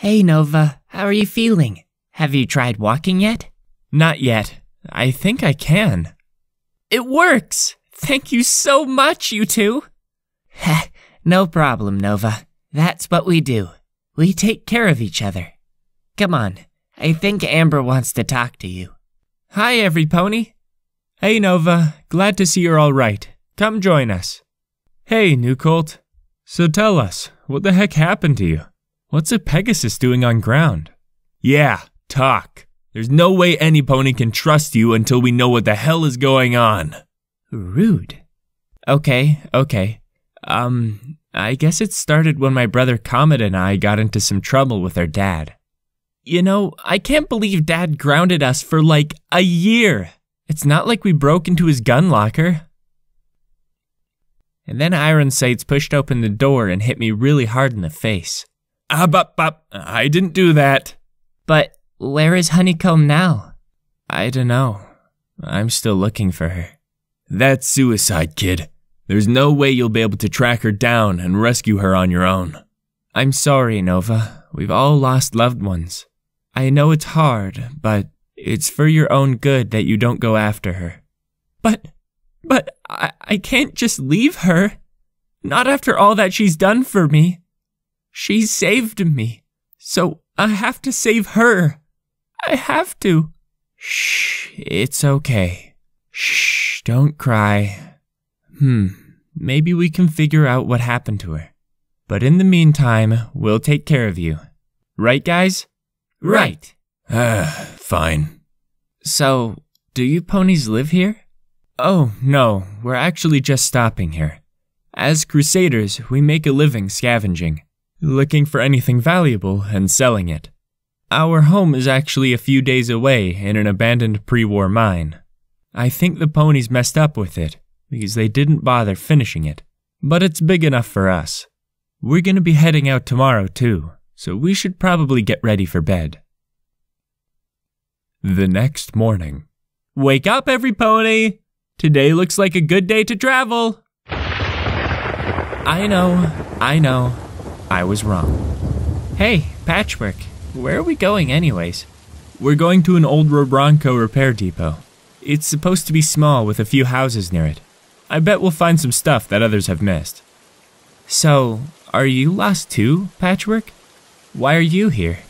Hey Nova, how are you feeling? Have you tried walking yet? Not yet. I think I can. It works! Thank you so much, you two! no problem, Nova. That's what we do. We take care of each other. Come on, I think Amber wants to talk to you. Hi, every pony. Hey, Nova. Glad to see you're all right. Come join us. Hey, New Colt. So tell us, what the heck happened to you? What's a Pegasus doing on ground? Yeah, talk. There's no way any pony can trust you until we know what the hell is going on. Rude. Okay, okay. Um, I guess it started when my brother Comet and I got into some trouble with our dad. You know, I can't believe dad grounded us for like a year. It's not like we broke into his gun locker. And then Iron Ironsides pushed open the door and hit me really hard in the face. Ah, bop, bop. I didn't do that. But where is Honeycomb now? I dunno. I'm still looking for her. That's suicide, kid. There's no way you'll be able to track her down and rescue her on your own. I'm sorry, Nova. We've all lost loved ones. I know it's hard, but it's for your own good that you don't go after her. But, but I, I can't just leave her. Not after all that she's done for me. She saved me, so I have to save her. I have to. Shh, it's okay. Shh, don't cry. Hmm, maybe we can figure out what happened to her. But in the meantime, we'll take care of you. Right, guys? Right. Ah, uh, fine. So, do you ponies live here? Oh, no, we're actually just stopping here. As crusaders, we make a living scavenging looking for anything valuable and selling it. Our home is actually a few days away in an abandoned pre war mine. I think the ponies messed up with it because they didn't bother finishing it, but it's big enough for us. We're going to be heading out tomorrow too, so we should probably get ready for bed. The next morning. Wake up, every pony! Today looks like a good day to travel! I know, I know. I was wrong. Hey, Patchwork, where are we going, anyways? We're going to an old Robronco repair depot. It's supposed to be small with a few houses near it. I bet we'll find some stuff that others have missed. So, are you lost too, Patchwork? Why are you here?